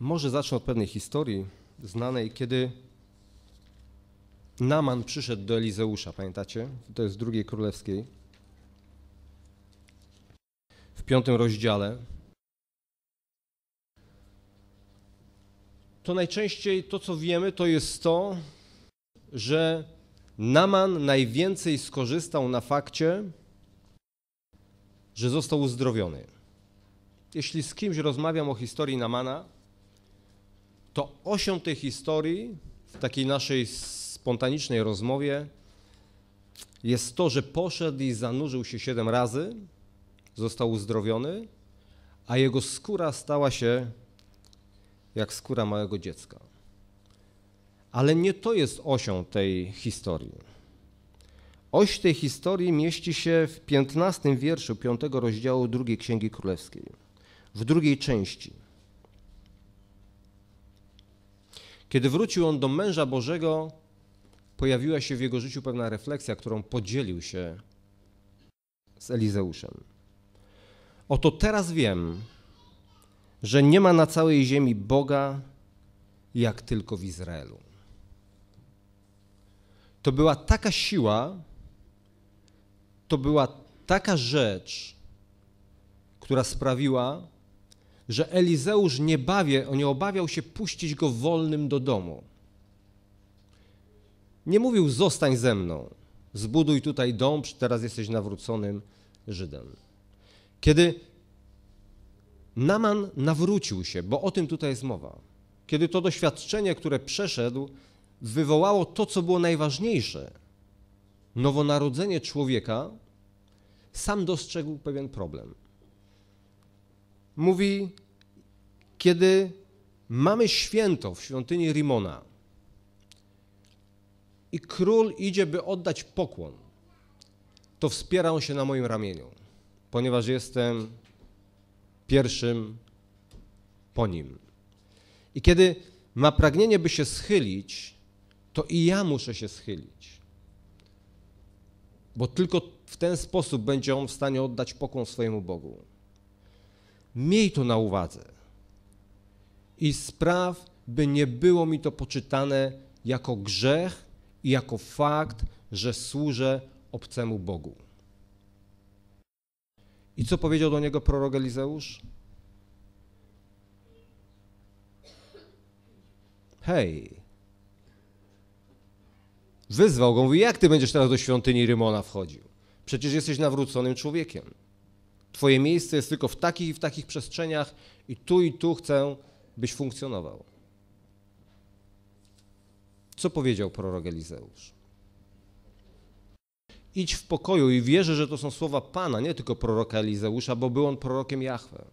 Może zacznę od pewnej historii znanej, kiedy Naman przyszedł do Elizeusza, pamiętacie? To jest z drugiej królewskiej. W piątym rozdziale. To najczęściej to, co wiemy, to jest to, że Naman najwięcej skorzystał na fakcie, że został uzdrowiony. Jeśli z kimś rozmawiam o historii Namana, to osią tej historii w takiej naszej spontanicznej rozmowie jest to, że poszedł i zanurzył się siedem razy, został uzdrowiony, a jego skóra stała się jak skóra małego dziecka. Ale nie to jest osią tej historii. Oś tej historii mieści się w 15 wierszu 5 rozdziału drugiej Księgi Królewskiej, w drugiej części. Kiedy wrócił on do męża Bożego, pojawiła się w jego życiu pewna refleksja, którą podzielił się z Elizeuszem. Oto teraz wiem, że nie ma na całej ziemi Boga jak tylko w Izraelu. To była taka siła, to była taka rzecz, która sprawiła, że Elizeusz nie, bawię, nie obawiał się puścić go wolnym do domu. Nie mówił zostań ze mną, zbuduj tutaj dom, teraz jesteś nawróconym Żydem. Kiedy Naman nawrócił się, bo o tym tutaj jest mowa, kiedy to doświadczenie, które przeszedł, wywołało to, co było najważniejsze, nowonarodzenie człowieka, sam dostrzegł pewien problem. Mówi, kiedy mamy święto w świątyni Rimona i król idzie, by oddać pokłon, to wspiera on się na moim ramieniu, ponieważ jestem pierwszym po nim. I kiedy ma pragnienie, by się schylić, to i ja muszę się schylić. Bo tylko w ten sposób będzie on w stanie oddać pokłon swojemu Bogu. Miej to na uwadze i spraw, by nie było mi to poczytane jako grzech i jako fakt, że służę obcemu Bogu. I co powiedział do niego prorok Elizeusz? Hej. Wyzwał go, mówi, jak ty będziesz teraz do świątyni Rymona wchodził? Przecież jesteś nawróconym człowiekiem. Twoje miejsce jest tylko w takich i w takich przestrzeniach i tu i tu chcę, byś funkcjonował. Co powiedział prorok Elizeusz? Idź w pokoju i wierzę, że to są słowa Pana, nie tylko proroka Elizeusza, bo był on prorokiem Jahwe.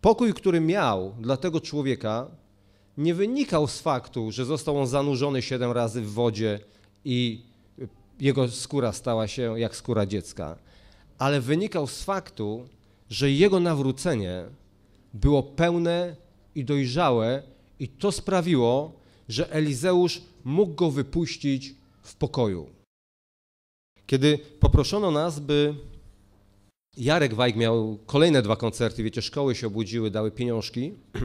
Pokój, który miał dla tego człowieka, nie wynikał z faktu, że został on zanurzony siedem razy w wodzie i jego skóra stała się jak skóra dziecka, ale wynikał z faktu, że jego nawrócenie było pełne i dojrzałe, i to sprawiło, że Elizeusz mógł go wypuścić w pokoju. Kiedy poproszono nas, by Jarek Wajk miał kolejne dwa koncerty, wiecie, szkoły się obudziły, dały pieniążki.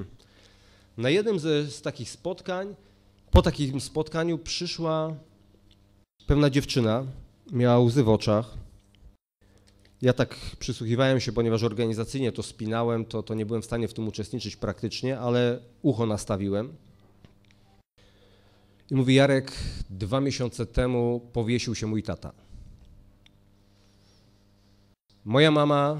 Na jednym z, z takich spotkań, po takim spotkaniu przyszła pewna dziewczyna, miała łzy w oczach, ja tak przysłuchiwałem się, ponieważ organizacyjnie to spinałem, to, to nie byłem w stanie w tym uczestniczyć praktycznie, ale ucho nastawiłem. I mówi Jarek, dwa miesiące temu powiesił się mój tata. Moja mama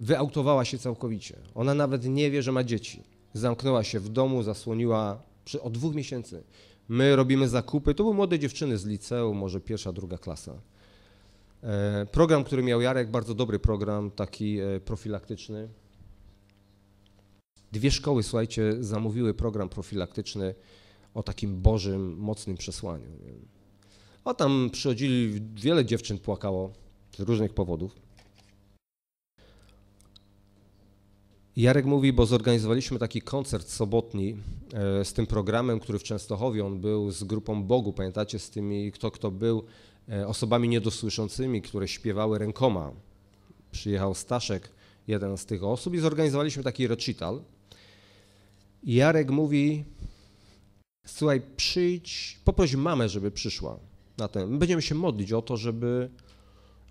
wyautowała się całkowicie. Ona nawet nie wie, że ma dzieci. Zamknęła się w domu, zasłoniła przy, od dwóch miesięcy. My robimy zakupy. To były młode dziewczyny z liceum, może pierwsza, druga klasa. E, program, który miał Jarek, bardzo dobry program, taki e, profilaktyczny. Dwie szkoły, słuchajcie, zamówiły program profilaktyczny o takim Bożym, mocnym przesłaniu. A tam przychodzili, wiele dziewczyn płakało z różnych powodów. Jarek mówi, bo zorganizowaliśmy taki koncert sobotni e, z tym programem, który w Częstochowie on był z grupą Bogu, pamiętacie, z tymi, kto kto był, E, osobami niedosłyszącymi, które śpiewały rękoma. Przyjechał Staszek, jeden z tych osób, i zorganizowaliśmy taki recital. I Jarek mówi: Słuchaj, przyjdź, poproś mamę, żeby przyszła na ten. Będziemy się modlić o to, żeby,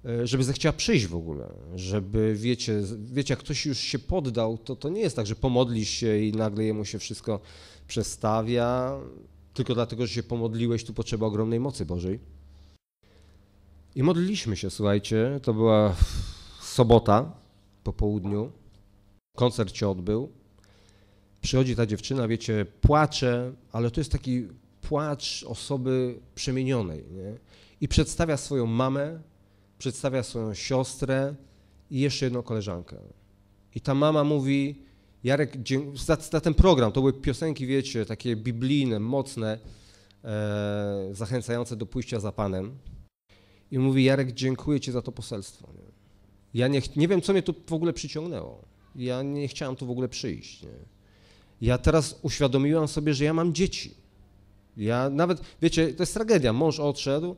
e, żeby zechciała przyjść w ogóle. Żeby, wiecie, wiecie, jak ktoś już się poddał, to to nie jest tak, że pomodlisz się i nagle jemu się wszystko przestawia. Tylko dlatego, że się pomodliłeś, tu potrzeba ogromnej mocy Bożej. I modliliśmy się, słuchajcie, to była sobota po południu, koncert się odbył. Przychodzi ta dziewczyna, wiecie, płacze, ale to jest taki płacz osoby przemienionej, nie? I przedstawia swoją mamę, przedstawia swoją siostrę i jeszcze jedną koleżankę. I ta mama mówi, Jarek, za, za ten program, to były piosenki, wiecie, takie biblijne, mocne, e, zachęcające do pójścia za Panem i mówi Jarek, dziękuję Ci za to poselstwo. Nie? Ja nie, nie wiem, co mnie tu w ogóle przyciągnęło. Ja nie chciałem tu w ogóle przyjść. Nie? Ja teraz uświadomiłam sobie, że ja mam dzieci. Ja nawet, wiecie, to jest tragedia. Mąż odszedł,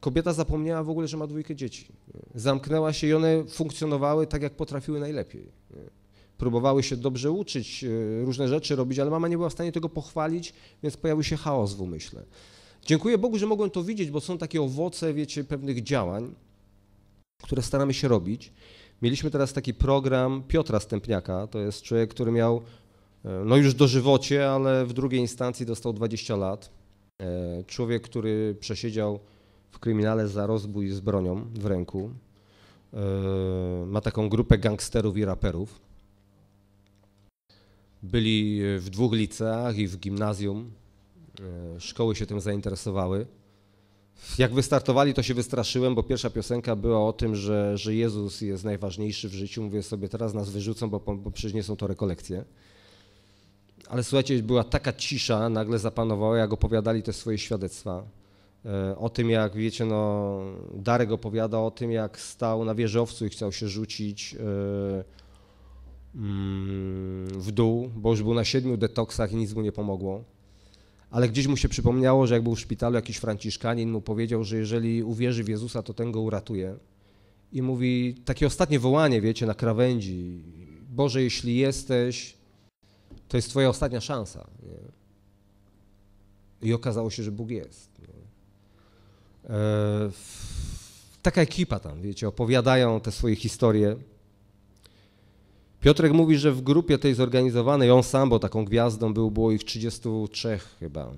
kobieta zapomniała w ogóle, że ma dwójkę dzieci. Nie? Zamknęła się i one funkcjonowały tak, jak potrafiły najlepiej. Nie? Próbowały się dobrze uczyć, e, różne rzeczy robić, ale mama nie była w stanie tego pochwalić, więc pojawił się chaos w umyśle. Dziękuję Bogu, że mogłem to widzieć, bo są takie owoce, wiecie, pewnych działań, które staramy się robić. Mieliśmy teraz taki program Piotra Stępniaka, to jest człowiek, który miał e, no już dożywocie, ale w drugiej instancji dostał 20 lat. E, człowiek, który przesiedział w kryminale za rozbój z bronią w ręku. E, ma taką grupę gangsterów i raperów. Byli w dwóch liceach i w gimnazjum E, szkoły się tym zainteresowały. Jak wystartowali, to się wystraszyłem, bo pierwsza piosenka była o tym, że, że Jezus jest najważniejszy w życiu. Mówię sobie, teraz nas wyrzucą, bo, bo przecież nie są to rekolekcje. Ale słuchajcie, była taka cisza, nagle zapanowała, jak opowiadali te swoje świadectwa. E, o tym, jak wiecie, no, Darek opowiada o tym, jak stał na wieżowcu i chciał się rzucić e, mm, w dół, bo już był na siedmiu detoksach i nic mu nie pomogło ale gdzieś mu się przypomniało, że jak był w szpitalu, jakiś franciszkanin mu powiedział, że jeżeli uwierzy w Jezusa, to ten go uratuje. I mówi takie ostatnie wołanie, wiecie, na krawędzi: Boże, jeśli jesteś, to jest Twoja ostatnia szansa. Nie? I okazało się, że Bóg jest. E, taka ekipa tam, wiecie, opowiadają te swoje historie. Piotrek mówi, że w grupie tej zorganizowanej, on sam, bo taką gwiazdą był, było ich 33 chyba.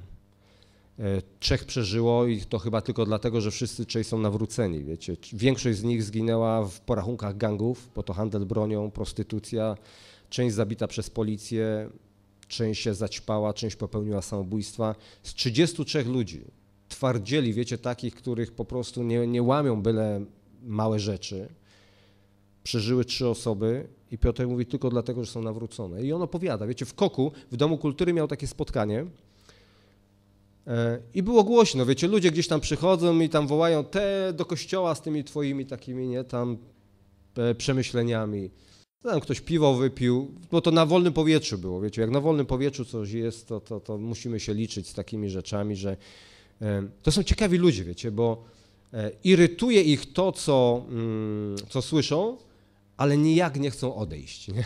E, trzech przeżyło i to chyba tylko dlatego, że wszyscy trzej są nawróceni, wiecie. Większość z nich zginęła w porachunkach gangów, bo to handel bronią, prostytucja, część zabita przez policję, część się zaćpała, część popełniła samobójstwa. Z 33 ludzi, twardzieli, wiecie, takich, których po prostu nie, nie łamią byle małe rzeczy – przeżyły trzy osoby i Piotr mówi tylko dlatego, że są nawrócone. I on opowiada, wiecie, w Koku, w Domu Kultury miał takie spotkanie e, i było głośno, wiecie, ludzie gdzieś tam przychodzą i tam wołają te do kościoła z tymi twoimi takimi, nie, tam e, przemyśleniami. Tam ktoś piwo wypił, bo to na wolnym powietrzu było, wiecie, jak na wolnym powietrzu coś jest, to, to, to musimy się liczyć z takimi rzeczami, że e, to są ciekawi ludzie, wiecie, bo irytuje ich to, co, mm, co słyszą, ale nijak nie chcą odejść. Nie?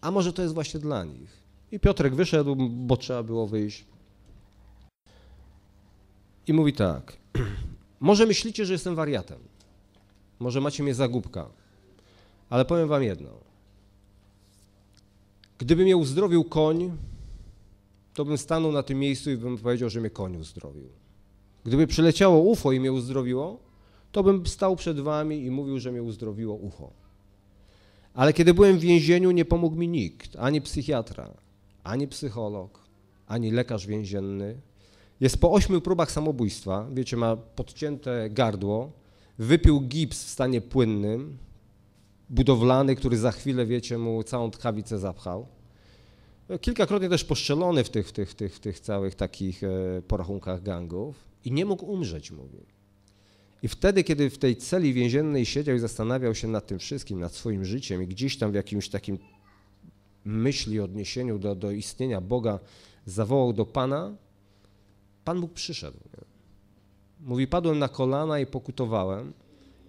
A może to jest właśnie dla nich. I Piotrek wyszedł, bo trzeba było wyjść. I mówi tak. Może myślicie, że jestem wariatem. Może macie mnie za głupka. Ale powiem wam jedno. Gdyby mnie uzdrowił koń, to bym stanął na tym miejscu i bym powiedział, że mnie koń uzdrowił. Gdyby przyleciało UFO i mnie uzdrowiło, to bym stał przed wami i mówił, że mnie uzdrowiło ucho. Ale kiedy byłem w więzieniu, nie pomógł mi nikt, ani psychiatra, ani psycholog, ani lekarz więzienny. Jest po ośmiu próbach samobójstwa, wiecie, ma podcięte gardło, wypił gips w stanie płynnym, budowlany, który za chwilę, wiecie, mu całą tkawicę zapchał. Kilkakrotnie też poszczelony w tych, w tych, w tych, w tych całych takich e, porachunkach gangów i nie mógł umrzeć, mówi. I wtedy, kiedy w tej celi więziennej siedział i zastanawiał się nad tym wszystkim, nad swoim życiem i gdzieś tam w jakimś takim myśli, odniesieniu do, do istnienia Boga, zawołał do Pana, Pan Bóg przyszedł. Nie? Mówi, padłem na kolana i pokutowałem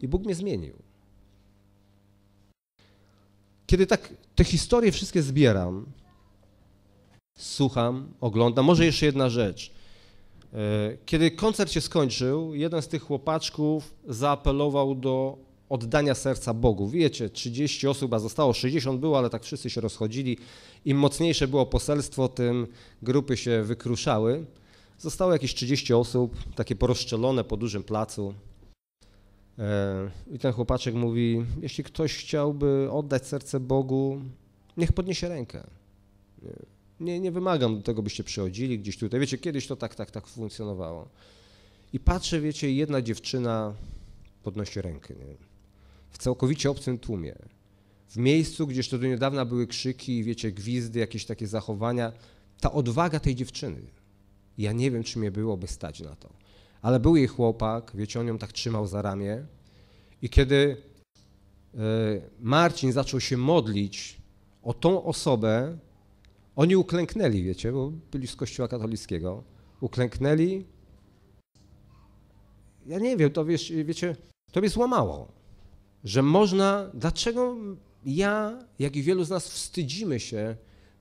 i Bóg mnie zmienił. Kiedy tak te historie wszystkie zbieram, słucham, oglądam, może jeszcze jedna rzecz. E, kiedy koncert się skończył, jeden z tych chłopaczków zaapelował do oddania serca Bogu. Wiecie, 30 osób, a zostało 60 było, ale tak wszyscy się rozchodzili. Im mocniejsze było poselstwo, tym grupy się wykruszały. Zostało jakieś 30 osób, takie porozstrzelone po dużym placu. E, I ten chłopaczek mówi, jeśli ktoś chciałby oddać serce Bogu, niech podniesie rękę. Nie, nie wymagam do tego, byście przychodzili gdzieś tutaj. Wiecie, kiedyś to tak, tak, tak funkcjonowało. I patrzę, wiecie, jedna dziewczyna podnosi rękę, nie? W całkowicie obcym tłumie. W miejscu, gdzie jeszcze do niedawna były krzyki, wiecie, gwizdy, jakieś takie zachowania. Ta odwaga tej dziewczyny. Ja nie wiem, czy mnie byłoby stać na to. Ale był jej chłopak, wiecie, on ją tak trzymał za ramię. I kiedy e, Marcin zaczął się modlić o tą osobę, oni uklęknęli, wiecie, bo byli z kościoła katolickiego. Uklęknęli. Ja nie wiem, to wiesz, wiecie, to mnie złamało, że można, dlaczego ja, jak i wielu z nas, wstydzimy się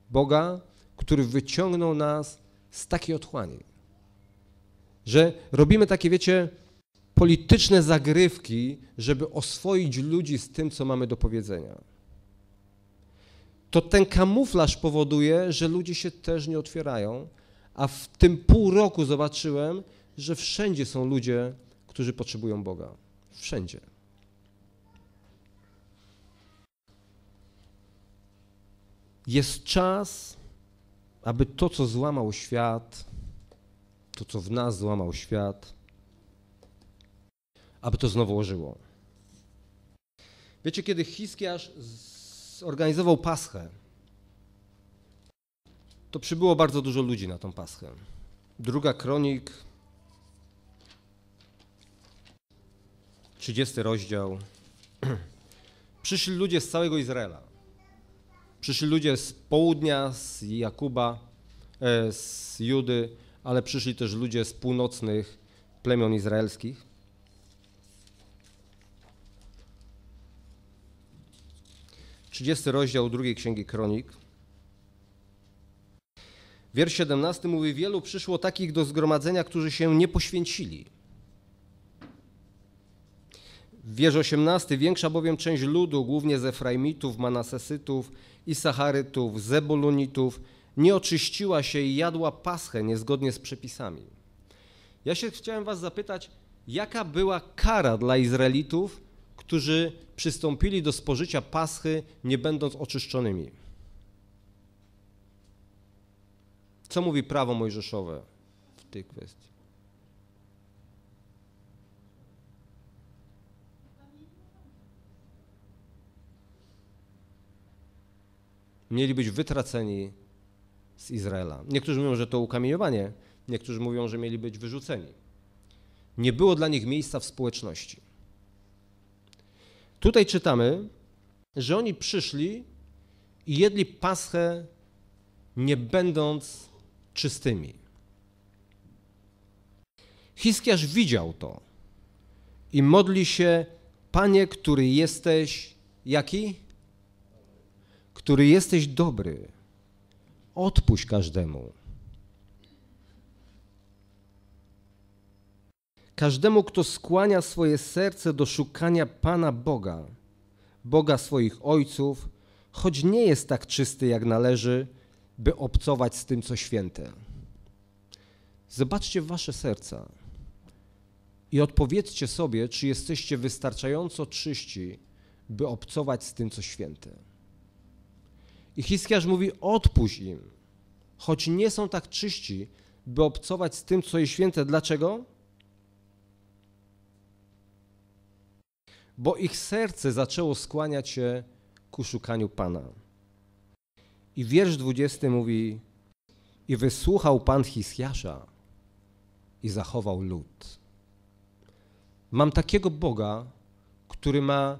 Boga, który wyciągnął nas z takiej otchłani. Że robimy takie, wiecie, polityczne zagrywki, żeby oswoić ludzi z tym, co mamy do powiedzenia to ten kamuflaż powoduje, że ludzie się też nie otwierają. A w tym pół roku zobaczyłem, że wszędzie są ludzie, którzy potrzebują Boga. Wszędzie. Jest czas, aby to, co złamał świat, to, co w nas złamał świat, aby to znowu ożyło. Wiecie, kiedy Hiskiarz zorganizował Paschę, to przybyło bardzo dużo ludzi na tą Paschę. Druga kronik, 30 rozdział. Przyszli ludzie z całego Izraela. Przyszli ludzie z południa, z Jakuba, e, z Judy, ale przyszli też ludzie z północnych plemion izraelskich. 30 rozdział drugiej Księgi Kronik. Wiersz 17 mówi, wielu przyszło takich do zgromadzenia, którzy się nie poświęcili. Wiersz 18, większa bowiem część ludu, głównie z Efraimitów, Manasesytów, Isacharytów, Zebulunitów, nie oczyściła się i jadła paschę niezgodnie z przepisami. Ja się chciałem was zapytać, jaka była kara dla Izraelitów, którzy przystąpili do spożycia paschy, nie będąc oczyszczonymi. Co mówi prawo mojżeszowe w tej kwestii? Mieli być wytraceni z Izraela. Niektórzy mówią, że to ukamieniowanie. niektórzy mówią, że mieli być wyrzuceni. Nie było dla nich miejsca w społeczności. Tutaj czytamy, że oni przyszli i jedli paschę, nie będąc czystymi. Hiskiarz widział to i modli się, Panie, który jesteś jaki? Który jesteś dobry. Odpuść każdemu, Każdemu, kto skłania swoje serce do szukania Pana Boga, Boga swoich ojców, choć nie jest tak czysty jak należy, by obcować z tym, co święte. Zobaczcie wasze serca i odpowiedzcie sobie, czy jesteście wystarczająco czyści, by obcować z tym, co święte. I Hiskiarz mówi: odpuść im, choć nie są tak czyści, by obcować z tym, co jest święte. Dlaczego? bo ich serce zaczęło skłaniać się ku szukaniu Pana. I wiersz 20 mówi: I wysłuchał Pan Hisjasza i zachował lud. Mam takiego Boga, który ma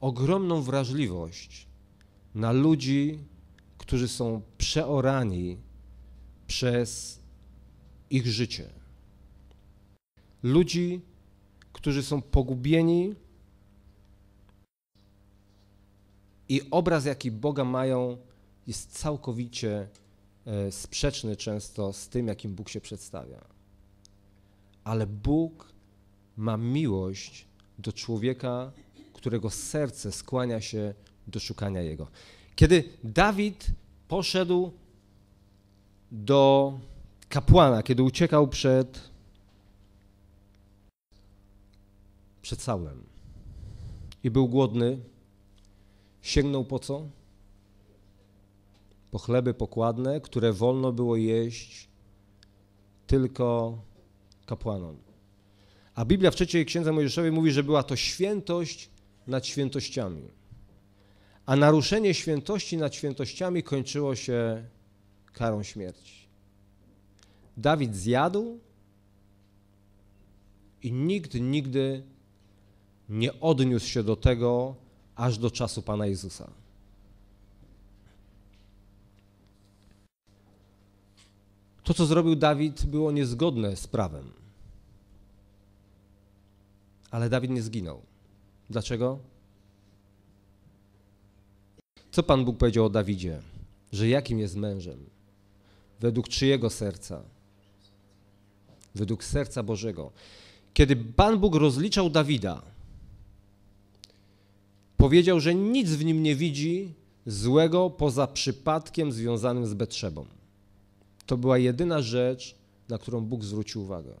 ogromną wrażliwość na ludzi, którzy są przeorani przez ich życie. Ludzi, którzy są pogubieni I obraz, jaki Boga mają, jest całkowicie e, sprzeczny często z tym, jakim Bóg się przedstawia. Ale Bóg ma miłość do człowieka, którego serce skłania się do szukania Jego. Kiedy Dawid poszedł do kapłana, kiedy uciekał przed, przed Saulem i był głodny, Sięgnął po co? Po chleby pokładne, które wolno było jeść tylko kapłanom. A Biblia w trzeciej księdze Mojżeszowej mówi, że była to świętość nad świętościami. A naruszenie świętości nad świętościami kończyło się karą śmierci. Dawid zjadł i nikt nigdy nie odniósł się do tego, aż do czasu Pana Jezusa. To, co zrobił Dawid, było niezgodne z prawem. Ale Dawid nie zginął. Dlaczego? Co Pan Bóg powiedział o Dawidzie? Że jakim jest mężem? Według czyjego serca? Według serca Bożego. Kiedy Pan Bóg rozliczał Dawida, Powiedział, że nic w nim nie widzi złego poza przypadkiem związanym z Betrzebą. To była jedyna rzecz, na którą Bóg zwrócił uwagę.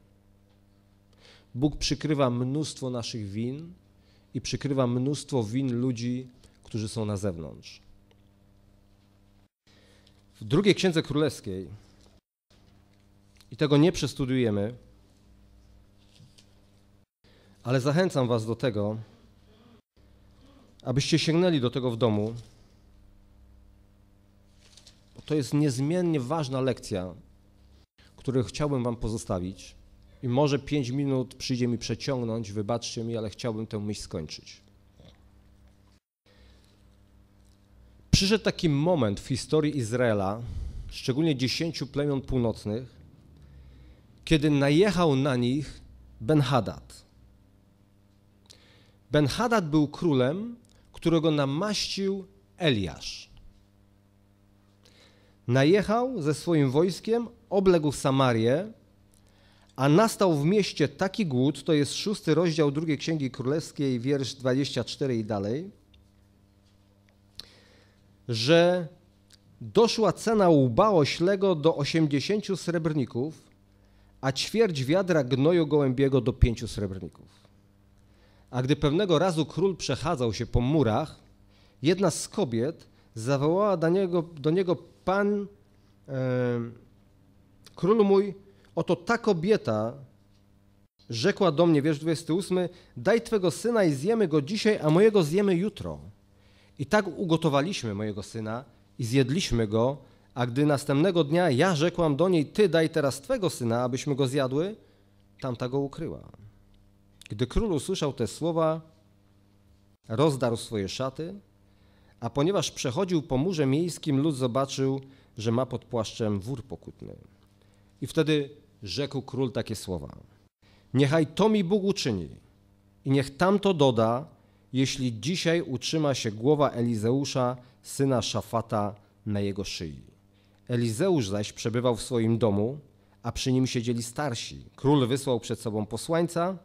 Bóg przykrywa mnóstwo naszych win i przykrywa mnóstwo win ludzi, którzy są na zewnątrz. W drugiej księdze królewskiej, i tego nie przestudujemy, ale zachęcam Was do tego, abyście sięgnęli do tego w domu, bo to jest niezmiennie ważna lekcja, którą chciałbym Wam pozostawić. I może pięć minut przyjdzie mi przeciągnąć, wybaczcie mi, ale chciałbym tę myśl skończyć. Przyszedł taki moment w historii Izraela, szczególnie dziesięciu plemion północnych, kiedy najechał na nich Ben-Hadad. Ben-Hadad był królem, którego namaścił Eliasz. Najechał ze swoim wojskiem, obległ Samarię, a nastał w mieście taki głód, to jest szósty rozdział drugiej Księgi Królewskiej, wiersz 24 i dalej, że doszła cena łba oślego do 80 srebrników, a ćwierć wiadra gnoju gołębiego do 5 srebrników. A gdy pewnego razu król przechadzał się po murach, jedna z kobiet zawołała do niego, do niego Pan, e, król mój, oto ta kobieta rzekła do mnie, wiersz 28, daj Twego syna i zjemy go dzisiaj, a mojego zjemy jutro. I tak ugotowaliśmy mojego syna i zjedliśmy go, a gdy następnego dnia ja rzekłam do niej, Ty daj teraz Twego syna, abyśmy go zjadły, tamta go ukryła. Gdy król usłyszał te słowa, rozdarł swoje szaty, a ponieważ przechodził po murze miejskim, lud zobaczył, że ma pod płaszczem wór pokutny. I wtedy rzekł król takie słowa: Niechaj to mi Bóg uczyni, i niech tamto doda, jeśli dzisiaj utrzyma się głowa Elizeusza, syna Szafata, na jego szyi. Elizeusz zaś przebywał w swoim domu, a przy nim siedzieli starsi. Król wysłał przed sobą posłańca,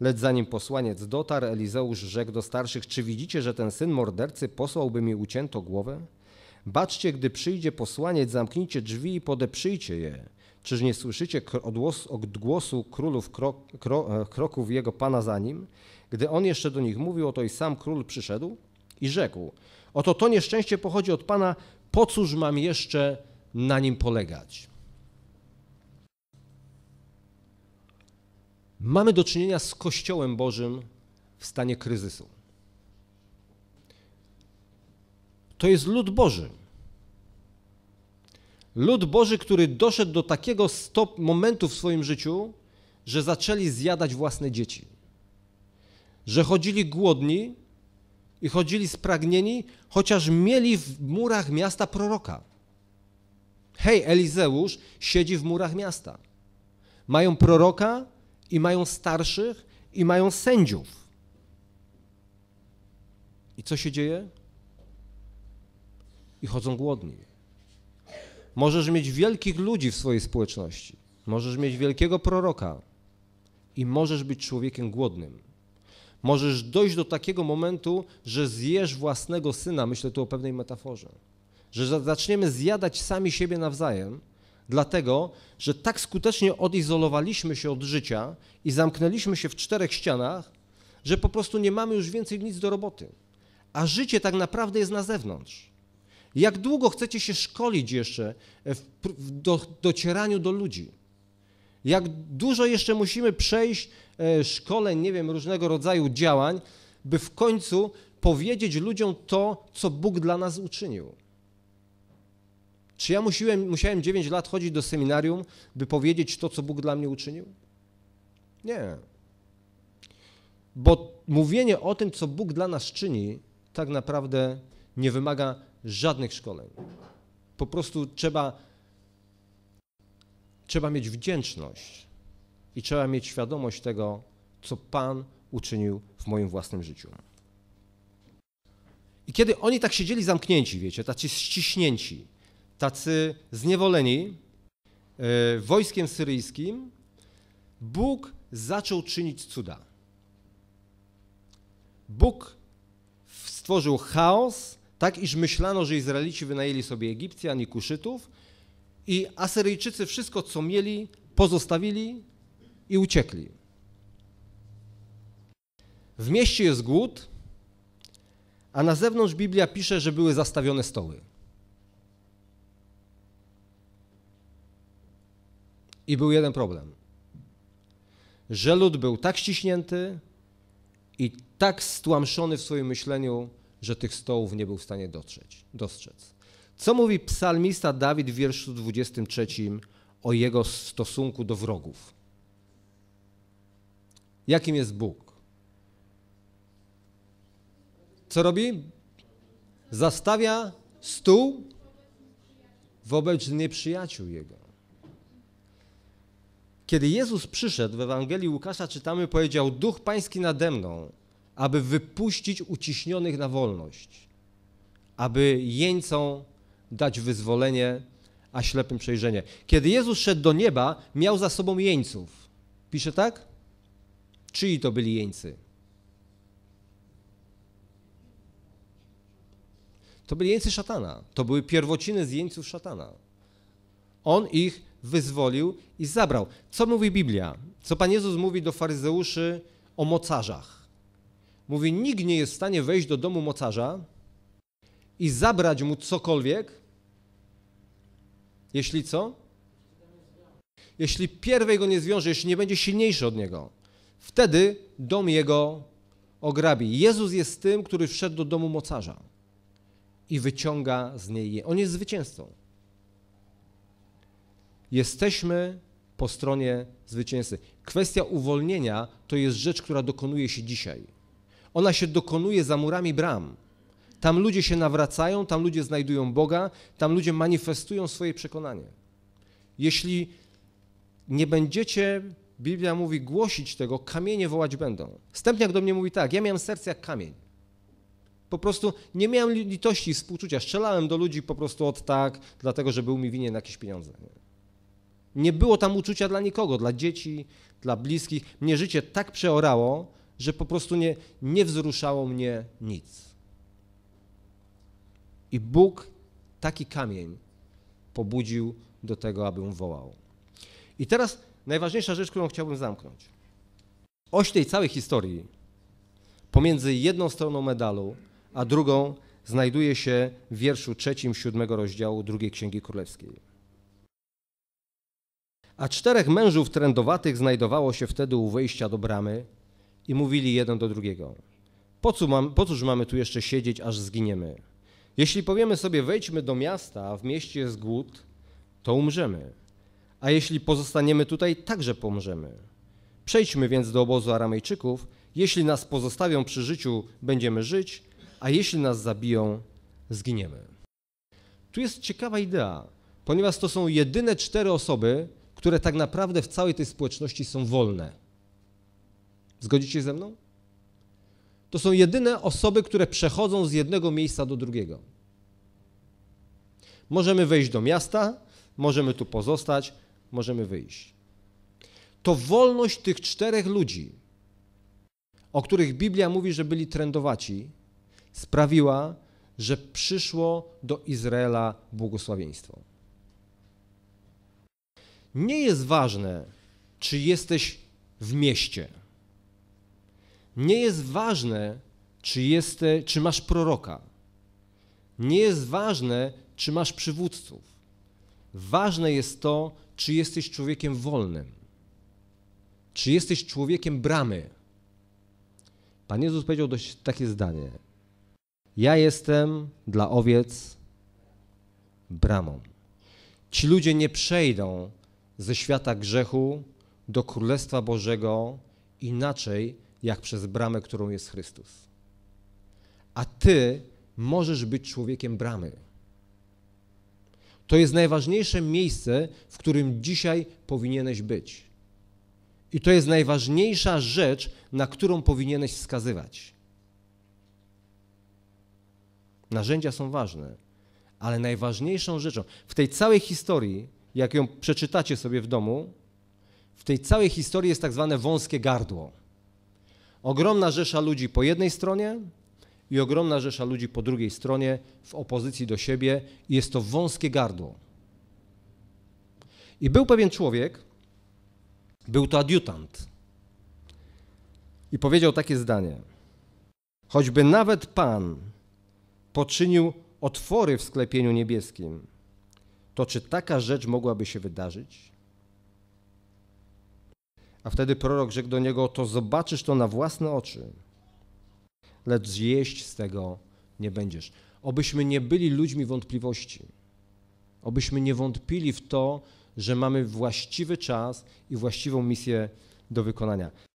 Lecz zanim posłaniec dotarł, Elizeusz rzekł do starszych: Czy widzicie, że ten syn mordercy posłałby mi ucięto głowę? Baczcie, gdy przyjdzie posłaniec, zamknijcie drzwi i podeprzyjcie je. Czyż nie słyszycie odgłosu królów kro, e, kroków jego pana za nim? Gdy on jeszcze do nich mówił, oto i sam król przyszedł i rzekł: Oto to nieszczęście pochodzi od pana, po cóż mam jeszcze na nim polegać? Mamy do czynienia z Kościołem Bożym w stanie kryzysu. To jest lud Boży. Lud Boży, który doszedł do takiego stop momentu w swoim życiu, że zaczęli zjadać własne dzieci. Że chodzili głodni i chodzili spragnieni, chociaż mieli w murach miasta proroka. Hej, Elizeusz siedzi w murach miasta. Mają proroka, i mają starszych, i mają sędziów. I co się dzieje? I chodzą głodni. Możesz mieć wielkich ludzi w swojej społeczności, możesz mieć wielkiego proroka i możesz być człowiekiem głodnym. Możesz dojść do takiego momentu, że zjesz własnego syna, myślę tu o pewnej metaforze, że zaczniemy zjadać sami siebie nawzajem dlatego, że tak skutecznie odizolowaliśmy się od życia i zamknęliśmy się w czterech ścianach, że po prostu nie mamy już więcej nic do roboty. A życie tak naprawdę jest na zewnątrz. Jak długo chcecie się szkolić jeszcze w, do, docieraniu do ludzi? Jak dużo jeszcze musimy przejść e, szkoleń, nie wiem, różnego rodzaju działań, by w końcu powiedzieć ludziom to, co Bóg dla nas uczynił? Czy ja musiałem, musiałem 9 lat chodzić do seminarium, by powiedzieć to, co Bóg dla mnie uczynił? Nie. Bo mówienie o tym, co Bóg dla nas czyni, tak naprawdę nie wymaga żadnych szkoleń. Po prostu trzeba, trzeba mieć wdzięczność i trzeba mieć świadomość tego, co Pan uczynił w moim własnym życiu. I kiedy oni tak siedzieli zamknięci, wiecie, tacy ściśnięci, tacy zniewoleni e, wojskiem syryjskim, Bóg zaczął czynić cuda. Bóg stworzył chaos, tak iż myślano, że Izraelici wynajęli sobie Egipcjan i Kuszytów i Asyryjczycy wszystko, co mieli, pozostawili i uciekli. W mieście jest głód, a na zewnątrz Biblia pisze, że były zastawione stoły. I był jeden problem. Że lud był tak ściśnięty i tak stłamszony w swoim myśleniu, że tych stołów nie był w stanie dotrzeć, dostrzec. Co mówi psalmista Dawid w wierszu 23 o jego stosunku do wrogów? Jakim jest Bóg? Co robi? Zastawia stół wobec nieprzyjaciół jego. Kiedy Jezus przyszedł w Ewangelii Łukasza, czytamy, powiedział: Duch Pański nade mną, aby wypuścić uciśnionych na wolność, aby jeńcom dać wyzwolenie, a ślepym przejrzenie. Kiedy Jezus szedł do nieba, miał za sobą jeńców. Pisze tak? Czyli to byli jeńcy? To byli jeńcy szatana. To były pierwociny z jeńców szatana. On ich wyzwolił i zabrał. Co mówi Biblia? Co Pan Jezus mówi do faryzeuszy o mocarzach? Mówi, nikt nie jest w stanie wejść do domu mocarza i zabrać mu cokolwiek, jeśli co? Jeśli pierwej go nie zwiąże, jeśli nie będzie silniejszy od niego, wtedy dom jego ograbi. Jezus jest tym, który wszedł do domu mocarza i wyciąga z niej je. On jest zwycięzcą. Jesteśmy po stronie zwycięzcy. Kwestia uwolnienia to jest rzecz, która dokonuje się dzisiaj. Ona się dokonuje za murami bram. Tam ludzie się nawracają, tam ludzie znajdują Boga, tam ludzie manifestują swoje przekonanie. Jeśli nie będziecie, Biblia mówi, głosić tego, kamienie wołać będą. Wstępniak do mnie mówi tak, ja miałem serce jak kamień. Po prostu nie miałem litości i współczucia. Strzelałem do ludzi po prostu od tak, dlatego że był mi winien jakieś pieniądze. Nie? Nie było tam uczucia dla nikogo, dla dzieci, dla bliskich. Mnie życie tak przeorało, że po prostu nie, nie wzruszało mnie nic. I Bóg taki kamień pobudził do tego, abym wołał. I teraz najważniejsza rzecz, którą chciałbym zamknąć. Oś tej całej historii pomiędzy jedną stroną medalu, a drugą znajduje się w wierszu trzecim, siódmego rozdziału drugiej Księgi Królewskiej. A czterech mężów trędowatych znajdowało się wtedy u wejścia do bramy i mówili jeden do drugiego: Po, co mam, po cóż mamy tu jeszcze siedzieć, aż zginiemy? Jeśli powiemy sobie, wejdźmy do miasta, a w mieście jest głód, to umrzemy. A jeśli pozostaniemy tutaj, także pomrzemy. Przejdźmy więc do obozu Aramejczyków. Jeśli nas pozostawią przy życiu, będziemy żyć, a jeśli nas zabiją, zginiemy. Tu jest ciekawa idea, ponieważ to są jedyne cztery osoby, które tak naprawdę w całej tej społeczności są wolne. Zgodzicie się ze mną? To są jedyne osoby, które przechodzą z jednego miejsca do drugiego. Możemy wejść do miasta, możemy tu pozostać, możemy wyjść. To wolność tych czterech ludzi, o których Biblia mówi, że byli trendowaci, sprawiła, że przyszło do Izraela błogosławieństwo. Nie jest ważne, czy jesteś w mieście. Nie jest ważne, czy, czy masz proroka. Nie jest ważne, czy masz przywódców. Ważne jest to, czy jesteś człowiekiem wolnym. Czy jesteś człowiekiem bramy. Pan Jezus powiedział dość takie zdanie. Ja jestem dla owiec bramą. Ci ludzie nie przejdą ze świata grzechu do Królestwa Bożego inaczej, jak przez bramę, którą jest Chrystus. A ty możesz być człowiekiem bramy. To jest najważniejsze miejsce, w którym dzisiaj powinieneś być. I to jest najważniejsza rzecz, na którą powinieneś wskazywać. Narzędzia są ważne, ale najważniejszą rzeczą w tej całej historii jak ją przeczytacie sobie w domu, w tej całej historii jest tak zwane wąskie gardło. Ogromna rzesza ludzi po jednej stronie i ogromna rzesza ludzi po drugiej stronie w opozycji do siebie. i Jest to wąskie gardło. I był pewien człowiek, był to adiutant, i powiedział takie zdanie: Choćby nawet Pan poczynił otwory w sklepieniu niebieskim, to czy taka rzecz mogłaby się wydarzyć? A wtedy prorok rzekł do niego: To zobaczysz to na własne oczy, lecz zjeść z tego nie będziesz. Obyśmy nie byli ludźmi wątpliwości, obyśmy nie wątpili w to, że mamy właściwy czas i właściwą misję do wykonania.